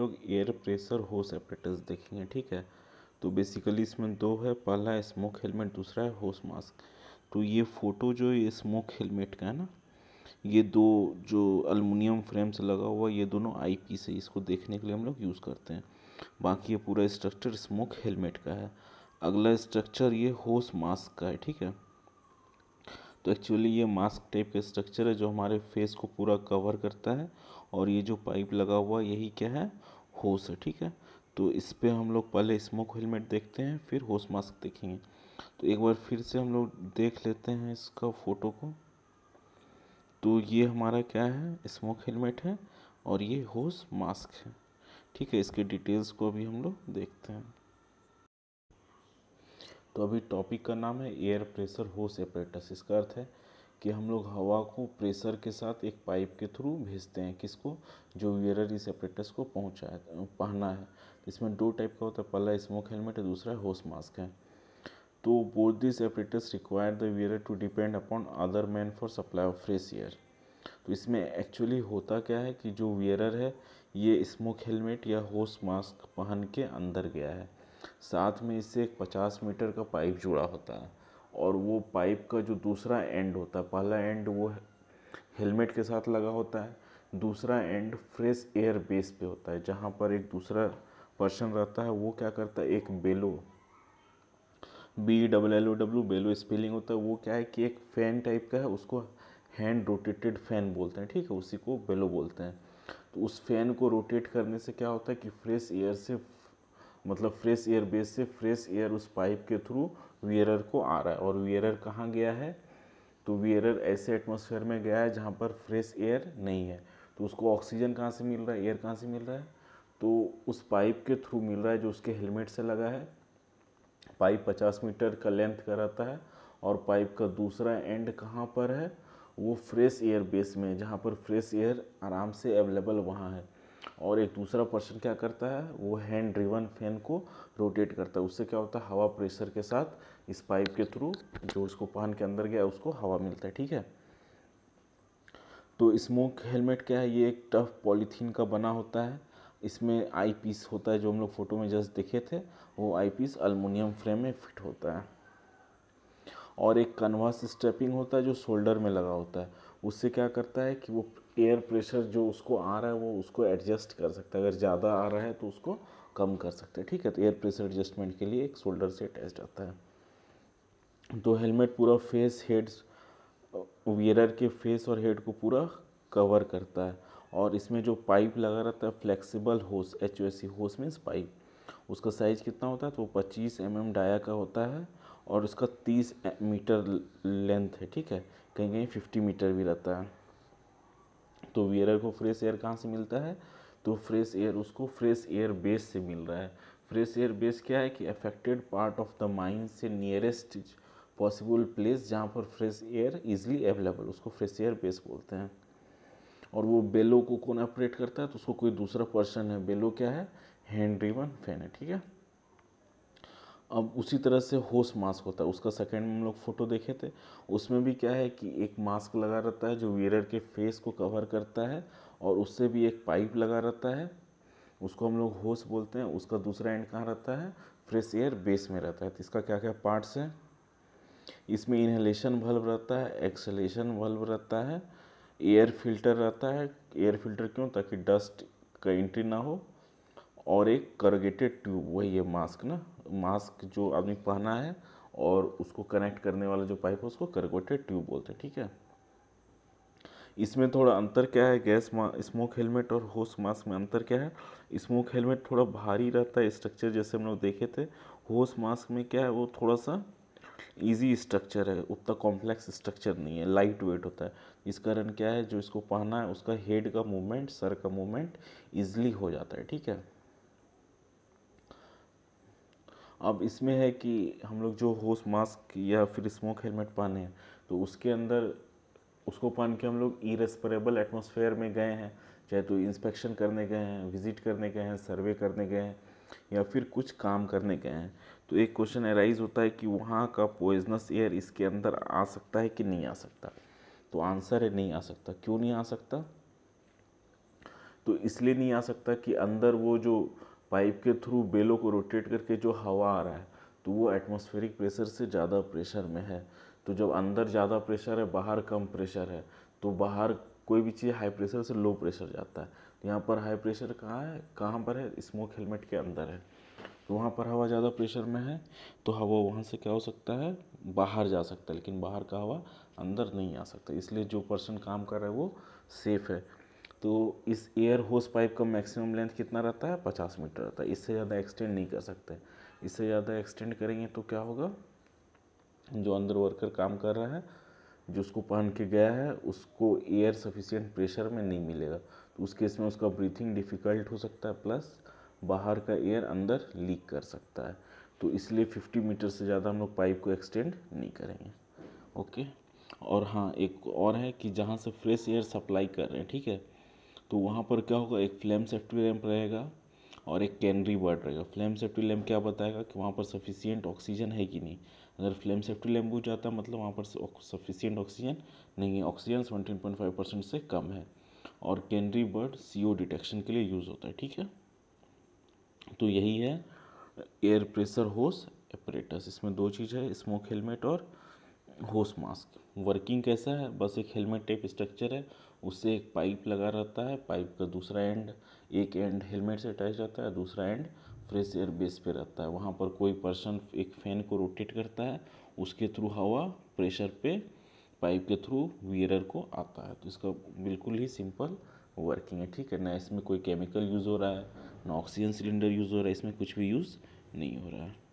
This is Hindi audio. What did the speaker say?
लोग एयर प्रेशर हो सेपरेटर्स देखेंगे ठीक है तो बेसिकली इसमें दो है पहला है स्मोक हेलमेट दूसरा है होस मास्क तो ये फ़ोटो जो ये स्मोक हेलमेट का है ना ये दो जो अलमुनियम फ्रेम से लगा हुआ ये दोनों आई से इसको देखने के लिए हम लोग यूज़ करते हैं बाकी ये पूरा स्ट्रक्चर स्मोक हेलमेट का है अगला स्ट्रक्चर ये होस मास्क का है ठीक है तो एक्चुअली ये मास्क टाइप का स्ट्रक्चर है जो हमारे फेस को पूरा कवर करता है और ये जो पाइप लगा हुआ यही क्या है होस है ठीक है तो इस पर हम लोग पहले स्मोक हेलमेट देखते हैं फिर होस मास्क देखेंगे तो एक बार फिर से हम लोग देख लेते हैं इसका फ़ोटो को तो ये हमारा क्या है स्मोक हेलमेट है और ये होस मास्क है ठीक है इसके डिटेल्स को भी हम लोग देखते हैं तो अभी टॉपिक का नाम है एयर प्रेशर होस एपरेटस इसका अर्थ है कि हम लोग हवा को प्रेशर के साथ एक पाइप के थ्रू भेजते हैं किसको जो वियरर इस एपरेटस को पहुँचा है पहना है इसमें दो टाइप का होता है पहला स्मोक हेलमेट है दूसरा होस मास्क है तो both this separates require the wearer to depend upon other man for supply of fresh air तो इसमें एक्चुअली होता क्या है कि जो वियरर है ये स्मोक हेलमेट या होस मास्क पहन के अंदर गया है साथ में इससे एक पचास मीटर का पाइप जुड़ा होता है और वो पाइप का जो दूसरा एंड होता है पहला एंड वो हेलमेट के साथ लगा होता है दूसरा एंड फ्रेश एयर बेस पे होता है जहाँ पर एक दूसरा पर्सन रहता है वो क्या करता है एक bellow B double L O W bellow spelling होता है वो क्या है कि एक फ़ैन टाइप का है उसको हैंड रोटेटेड फ़ैन बोलते हैं ठीक है उसी को बेलो बोलते हैं तो उस फ़ैन को रोटेट करने से क्या होता है कि फ्रेश एयर से मतलब फ्रेश एयर बेस से फ्रेश एयर उस पाइप के थ्रू वियरर को आ रहा है और वियरर कहाँ गया है तो वियरर ऐसे एटमोसफेयर में गया है जहाँ पर फ्रेश एयर नहीं है तो उसको ऑक्सीजन कहाँ से मिल रहा है एयर कहाँ से मिल रहा है तो उस पाइप के थ्रू मिल रहा है जो उसके हेलमेट से लगा है पाइप 50 मीटर का लेंथ का रहता है और पाइप का दूसरा एंड कहाँ पर है वो फ्रेश एयर बेस में जहाँ पर फ्रेश एयर आराम से अवेलेबल वहाँ है और एक दूसरा पर्सन क्या करता है वो हैंड ड्रिवन फैन को रोटेट करता है उससे क्या होता है हवा प्रेशर के साथ इस पाइप के थ्रू जो उसको पान के अंदर गया उसको हवा मिलता है ठीक है तो स्मोक हेलमेट क्या है ये एक टफ पॉलीथीन का बना होता है इसमें आई पीस होता है जो हम लोग फ़ोटो में जस्ट देखे थे वो आई पीस अल्मोनियम फ्रेम में फिट होता है और एक कन्वास स्टेपिंग होता है जो शोल्डर में लगा होता है उससे क्या करता है कि वो एयर प्रेशर जो उसको आ रहा है वो उसको एडजस्ट कर सकता है अगर ज़्यादा आ रहा है तो उसको कम कर सकते हैं ठीक है तो एयर प्रेशर एडजस्टमेंट के लिए एक शोल्डर से अटैच आता है तो हेलमेट पूरा फेस हेड वियरर के फेस और हेड को पूरा कवर करता है और इसमें जो पाइप लगा रहता है फ्लेक्सिबल होस एच ओ सी होस मीन्स पाइप उसका साइज़ कितना होता है तो वो पच्चीस एम एम डाया का होता है और उसका तीस मीटर लेंथ है ठीक है कहीं कहीं फिफ्टी मीटर भी रहता है तो वियरर को फ्रेश एयर कहाँ से मिलता है तो फ्रेश एयर उसको फ्रेश एयर बेस से मिल रहा है फ्रेश एयर बेस क्या है कि affected part of the mind से नियरेस्ट पॉसिबल प्लेस जहाँ पर फ्रेश एयर इजिली अवेलेबल उसको फ्रेश एयर बेस बोलते हैं और वो बेलो को कौन ऑपरेट करता है तो उसको कोई दूसरा पर्सन है बेलो क्या है हैंड रिवन फैन है ठीक है अब उसी तरह से होस मास्क होता है उसका सेकंड में हम लोग फ़ोटो देखे थे उसमें भी क्या है कि एक मास्क लगा रहता है जो वीरर के फेस को कवर करता है और उससे भी एक पाइप लगा रहता है उसको हम लोग होस बोलते हैं उसका दूसरा एंड कहाँ रहता है फ्रेश एयर बेस में रहता है तो इसका क्या क्या पार्ट्स है इसमें इन्हेलेशन बल्ब रहता है एक्सलेशन बल्ब रहता है एयर फिल्टर रहता है एयर फिल्टर क्यों ताकि डस्ट का एंट्री ना हो और एक करगेटेड ट्यूब वही है मास्क ना मास्क जो आदमी पहना है और उसको कनेक्ट करने वाला जो पाइप है उसको करकोटेड ट्यूब बोलते हैं ठीक है इसमें थोड़ा अंतर क्या है गैस स्मोक हेलमेट और होस मास्क में अंतर क्या है स्मोक हेलमेट थोड़ा भारी रहता है स्ट्रक्चर जैसे हम लोग देखे थे होस मास्क में क्या है वो थोड़ा सा इजी स्ट्रक्चर है उतना कॉम्प्लेक्स स्ट्रक्चर नहीं है लाइट वेट होता है इस कारण क्या है जो इसको पहना है उसका हेड का मूवमेंट सर का मूवमेंट ईजिली हो जाता है ठीक है अब इसमें है कि हम लोग जो होश मास्क या फिर स्मोक हेलमेट पहने हैं तो उसके अंदर उसको पहन के हम लोग इरेस्परेबल एटमोसफेयर में गए हैं चाहे तो इंस्पेक्शन करने गए हैं विज़िट करने गए हैं सर्वे करने गए हैं या फिर कुछ काम करने गए हैं तो एक क्वेश्चन एराइज होता है कि वहाँ का पॉइजनस एयर इसके अंदर आ सकता है कि नहीं आ सकता तो आंसर है नहीं आ सकता क्यों नहीं आ सकता तो इसलिए नहीं आ सकता कि अंदर वो जो पाइप के थ्रू बेलों को रोटेट करके जो हवा आ रहा है तो वो एटमॉस्फेरिक प्रेशर से ज़्यादा प्रेशर में है तो जब अंदर ज़्यादा प्रेशर है बाहर कम प्रेशर है तो बाहर कोई भी चीज़ हाई प्रेशर से लो प्रेशर जाता है तो यहाँ पर हाई प्रेशर कहाँ है कहाँ पर है स्मोक हेलमेट के अंदर है तो वहाँ पर हवा ज़्यादा प्रेशर में है तो हवा वहाँ से क्या हो सकता है बाहर जा सकता है लेकिन बाहर का हवा अंदर नहीं आ सकता इसलिए जो पर्सन काम कर रहा है वो सेफ़ है तो इस एयर होस पाइप का मैक्सिमम लेंथ कितना रहता है पचास मीटर रहता है इससे ज़्यादा एक्सटेंड नहीं कर सकते इससे ज़्यादा एक्सटेंड करेंगे तो क्या होगा जो अंदर वर्कर काम कर रहा है जो उसको पहन के गया है उसको एयर सफिशियंट प्रेशर में नहीं मिलेगा तो उस केस में उसका ब्रीथिंग डिफ़िकल्ट हो सकता है प्लस बाहर का एयर अंदर लीक कर सकता है तो इसलिए 50 मीटर से ज़्यादा हम लोग पाइप को एक्सटेंड नहीं करेंगे ओके और हाँ एक और है कि जहाँ से फ्रेश एयर सप्लाई कर रहे हैं ठीक है तो वहाँ पर क्या होगा एक फ्लेम सेफ्टी लैम्प रहेगा और एक कैनरी बर्ड रहेगा फ्लेम सेफ्टी लैम्प क्या बताएगा कि वहाँ पर सफिशियंट ऑक्सीजन है कि नहीं अगर फ्लेम सेफ्टी लैम्प बुझ जाता है मतलब वहाँ पर सफिशियंट ऑक्सीजन नहीं है oxygen seventeen point five percent से कम है और कैनरी बर्ड सी डिटेक्शन के लिए यूज़ होता है ठीक है तो यही है एयर प्रेशर होस एपरेटस इसमें दो चीज़ है स्मोक हेलमेट और होस मास्क वर्किंग कैसा है बस एक हेलमेट टाइप स्ट्रक्चर है उससे एक पाइप लगा रहता है पाइप का दूसरा एंड एक एंड हेलमेट से अटैच रहता है दूसरा एंड फ्रेश एयर बेस पे रहता है वहाँ पर कोई पर्सन एक फ़ैन को रोटेट करता है उसके थ्रू हवा प्रेशर पे पाइप के थ्रू वियरर को आता है तो इसका बिल्कुल ही सिंपल वर्किंग है ठीक है ना इसमें कोई केमिकल यूज़ हो रहा है ना ऑक्सीजन सिलेंडर यूज़ हो रहा है इसमें कुछ भी यूज़ नहीं हो रहा है